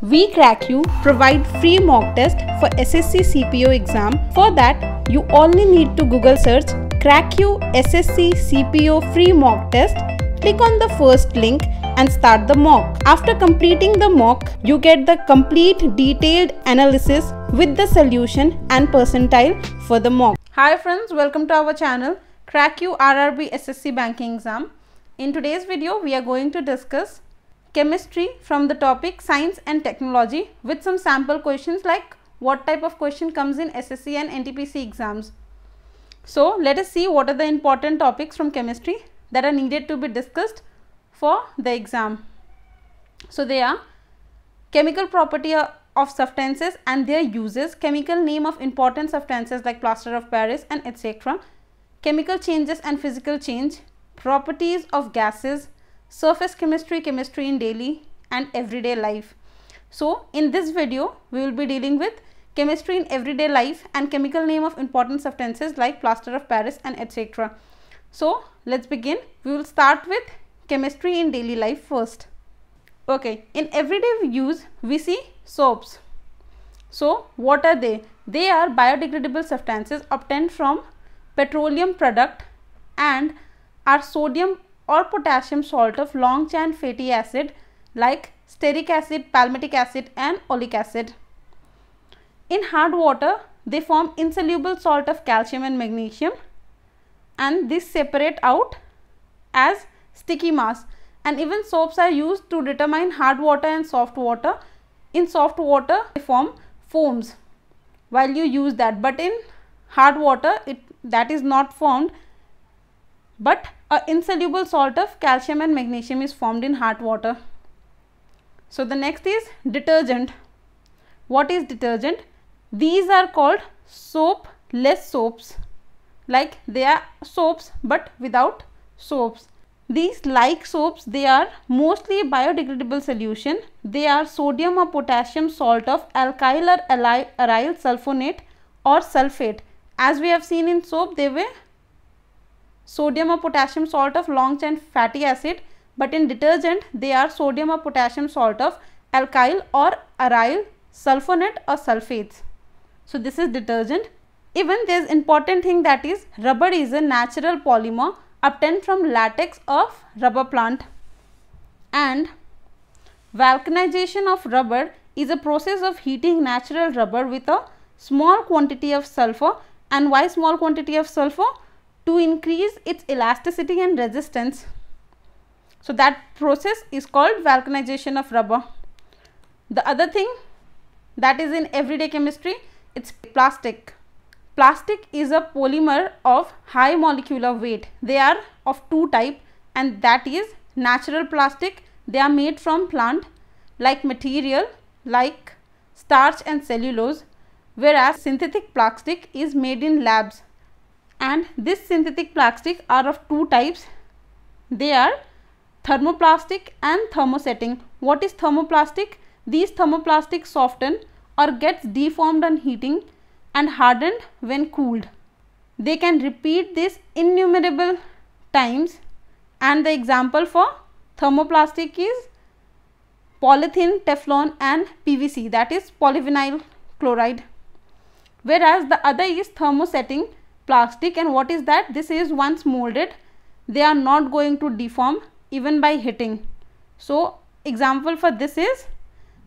We Crack You provide free mock test for SSC CPO exam. For that, you only need to Google search Crack You SSC CPO free mock test. Click on the first link and start the mock. After completing the mock, you get the complete detailed analysis with the solution and percentile for the mock. Hi friends, welcome to our channel Crack You RRB SSC Banking Exam. In today's video, we are going to discuss chemistry from the topic science and technology with some sample questions like what type of question comes in SSC and NTPC exams. So, let us see what are the important topics from chemistry that are needed to be discussed for the exam. So, they are chemical property of substances and their uses, chemical name of important substances like plaster of Paris and etc., chemical changes and physical change, properties of gases, surface chemistry, chemistry in daily and everyday life. So in this video, we will be dealing with chemistry in everyday life and chemical name of important substances like plaster of Paris and etc. So let's begin. We will start with chemistry in daily life first. Okay, in everyday use, we see soaps. So what are they? They are biodegradable substances obtained from petroleum product and are sodium or potassium salt of long chain fatty acid like stearic acid, palmitic acid and oleic acid. In hard water, they form insoluble salt of calcium and magnesium and this separate out as sticky mass and even soaps are used to determine hard water and soft water. In soft water, they form foams while you use that but in hard water it that is not formed but a insoluble salt of calcium and magnesium is formed in hot water. So, the next is detergent. What is detergent? These are called soap-less soaps. Like they are soaps but without soaps. These like soaps, they are mostly biodegradable solution. They are sodium or potassium salt of alkyl or aryl sulfonate or sulfate. As we have seen in soap, they were sodium or potassium salt of long chain fatty acid but in detergent they are sodium or potassium salt of alkyl or aryl sulfonate or sulfates. So this is detergent. Even there is important thing that is rubber is a natural polymer obtained from latex of rubber plant and vulcanization of rubber is a process of heating natural rubber with a small quantity of sulfur and why small quantity of sulfur to increase its elasticity and resistance. So, that process is called vulcanization of rubber. The other thing that is in everyday chemistry, it's plastic. Plastic is a polymer of high molecular weight. They are of two type and that is natural plastic. They are made from plant like material like starch and cellulose whereas synthetic plastic is made in labs and this synthetic plastic are of two types they are thermoplastic and thermosetting what is thermoplastic these thermoplastic soften or gets deformed on heating and hardened when cooled they can repeat this innumerable times and the example for thermoplastic is polythene teflon and pvc that is polyvinyl chloride whereas the other is thermosetting plastic and what is that? This is once molded, they are not going to deform even by hitting. So example for this is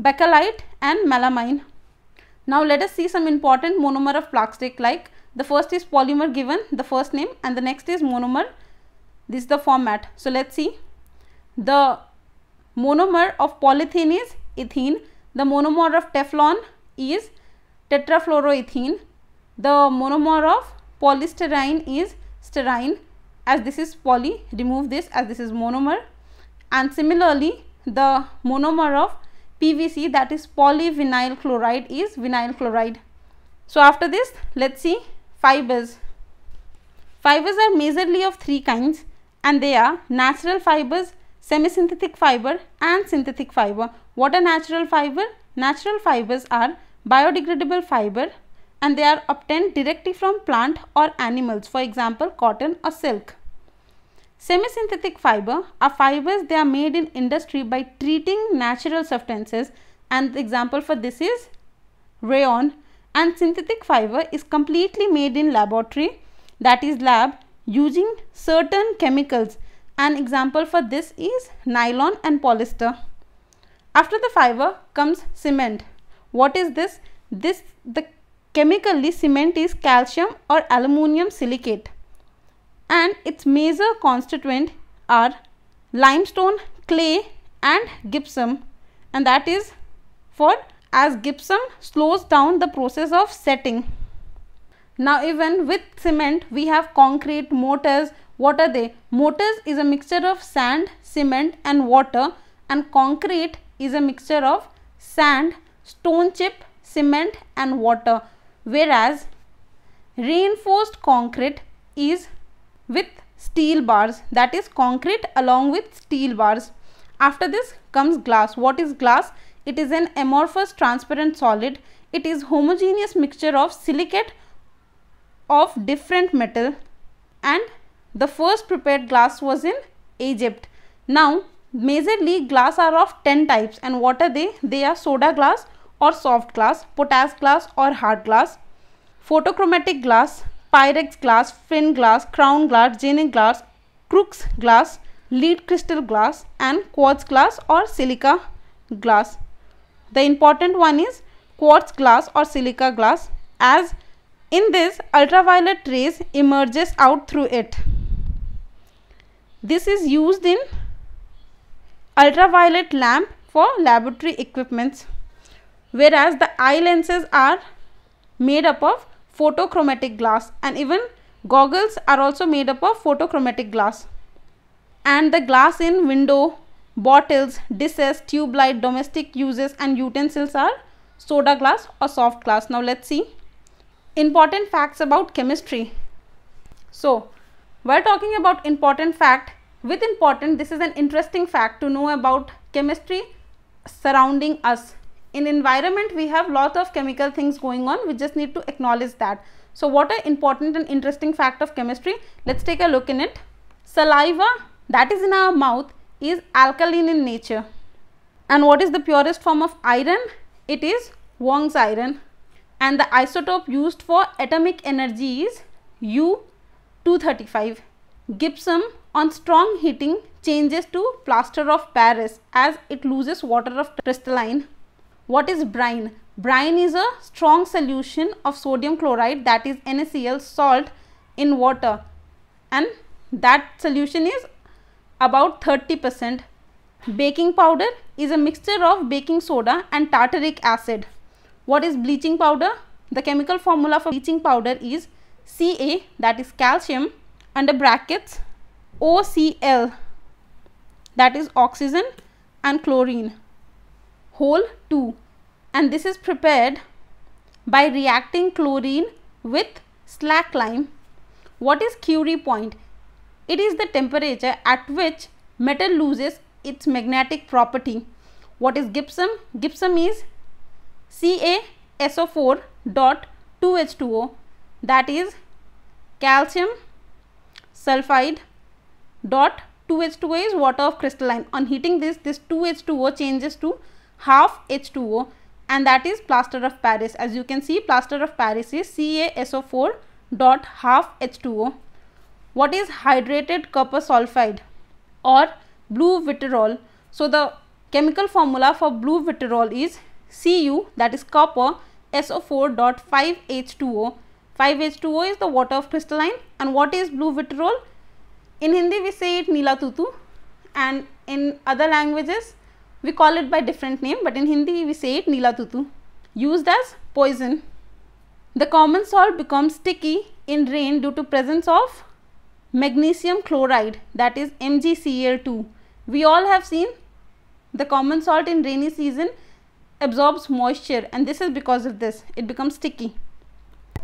bakelite and melamine. Now let us see some important monomer of plastic like the first is polymer given the first name and the next is monomer. This is the format. So let's see. The monomer of polythene is ethene. The monomer of Teflon is tetrafluoroethene. The monomer of Polystyrene is styrene as this is poly, remove this as this is monomer. And similarly, the monomer of PVC that is polyvinyl chloride is vinyl chloride. So after this, let's see fibers. Fibers are majorly of three kinds and they are natural fibers, semi-synthetic fiber and synthetic fiber. What are natural fiber? Natural fibers are biodegradable fiber and they are obtained directly from plant or animals for example cotton or silk. Semi-synthetic fiber are fibers they are made in industry by treating natural substances and the example for this is rayon and synthetic fiber is completely made in laboratory that is lab using certain chemicals. An example for this is nylon and polyester. After the fiber comes cement. What is this? This the Chemically, cement is calcium or aluminium silicate and its major constituent are limestone, clay and gypsum and that is for as gypsum slows down the process of setting. Now even with cement we have concrete, mortars. What are they? Mortars is a mixture of sand, cement and water and concrete is a mixture of sand, stone chip, cement and water whereas reinforced concrete is with steel bars that is concrete along with steel bars after this comes glass what is glass it is an amorphous transparent solid it is homogeneous mixture of silicate of different metal and the first prepared glass was in Egypt. Now majorly glass are of 10 types and what are they? They are soda glass, और soft glass potash glass और hard glass photochromatic glass Pyrex glass flint glass crown glass genic glass Crookes glass lead crystal glass and quartz glass और silica glass the important one is quartz glass और silica glass as in this ultraviolet rays emerges out through it this is use in ultraviolet lamp for laboratory equipments whereas the eye lenses are made up of photochromatic glass and even goggles are also made up of photochromatic glass and the glass in window bottles dishes tube light domestic uses and utensils are soda glass or soft glass now let's see important facts about chemistry so while talking about important fact with important this is an interesting fact to know about chemistry surrounding us in environment we have lot of chemical things going on we just need to acknowledge that so what are important and interesting fact of chemistry let's take a look in it saliva that is in our mouth is alkaline in nature and what is the purest form of iron it is Wong's iron and the isotope used for atomic energy is U-235 gypsum on strong heating changes to plaster of Paris as it loses water of crystalline what is brine? Brine is a strong solution of sodium chloride that is NaCl salt in water and that solution is about 30%. Baking powder is a mixture of baking soda and tartaric acid. What is bleaching powder? The chemical formula for bleaching powder is Ca that is calcium under brackets OCl that is oxygen and chlorine whole 2 and this is prepared by reacting chlorine with slack lime. What is Curie point? It is the temperature at which metal loses its magnetic property. What is gypsum? Gypsum is CaSO4 dot 2H2O that is calcium sulfide dot 2H2O is water of crystalline. On heating this, this 2H2O changes to half H2O and that is plaster of Paris. As you can see plaster of Paris is CaSO4 dot half H2O. What is hydrated copper sulfide or blue vitriol? So the chemical formula for blue vitriol is Cu that is copper SO4 dot 5H2O. 5H2O is the water of crystalline and what is blue vitriol? In Hindi we say it Nila Tutu and in other languages we call it by different name but in Hindi we say it Nilatutu. Used as poison. The common salt becomes sticky in rain due to presence of magnesium chloride that is MgCl2. We all have seen the common salt in rainy season absorbs moisture and this is because of this. It becomes sticky.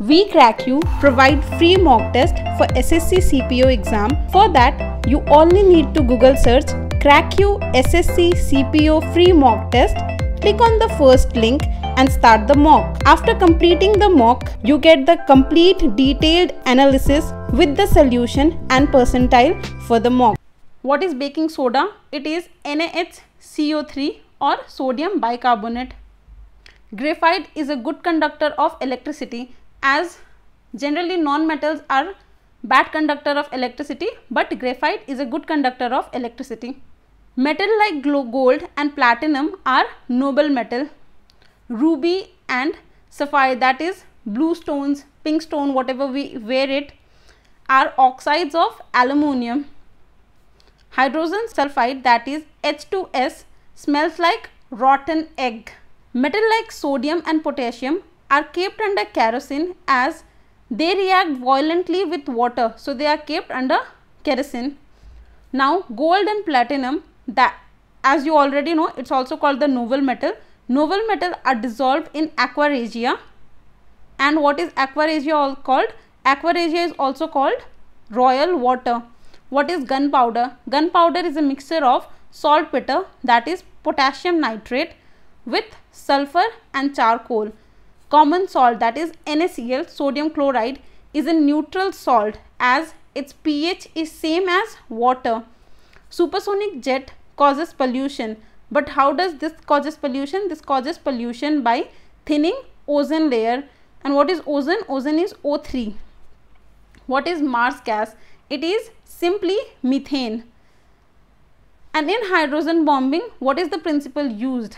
We Crack You provide free mock test for SSC CPO exam. For that, you only need to Google search Crack You SSC CPO free mock test. Click on the first link and start the mock. After completing the mock, you get the complete detailed analysis with the solution and percentile for the mock. What is baking soda? It is NaHCO3 or sodium bicarbonate. Graphite is a good conductor of electricity as generally non-metals are bad conductor of electricity but graphite is a good conductor of electricity. Metal like gold and platinum are noble metal. Ruby and sapphire that is blue stones, pink stone whatever we wear it are oxides of aluminium. Hydrogen sulfide that is H2S smells like rotten egg. Metal like sodium and potassium are kept under kerosene as they react violently with water. So, they are kept under kerosene. Now, gold and platinum that as you already know, it's also called the noble metal. Noble metal are dissolved in aqua regia. And what is aqua regia called? Aqua regia is also called royal water. What is gunpowder? Gunpowder is a mixture of saltpeter that is potassium nitrate with sulfur and charcoal common salt that is NaCl sodium chloride is a neutral salt as its pH is same as water. Supersonic jet causes pollution but how does this causes pollution? This causes pollution by thinning ozone layer and what is ozone? Ozone is O3. What is Mars gas? It is simply methane. And in hydrogen bombing, what is the principle used?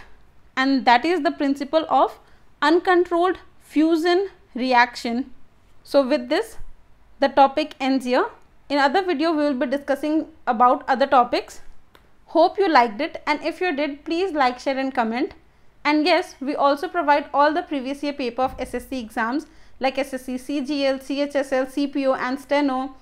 And that is the principle of uncontrolled fusion reaction. So with this the topic ends here. In other video we will be discussing about other topics. Hope you liked it and if you did please like share and comment. And yes we also provide all the previous year paper of SSC exams like SSC, CGL, CHSL, CPO and Steno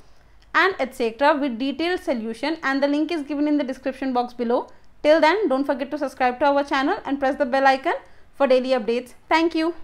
and etc with detailed solution and the link is given in the description box below. Till then don't forget to subscribe to our channel and press the bell icon for daily updates. Thank you.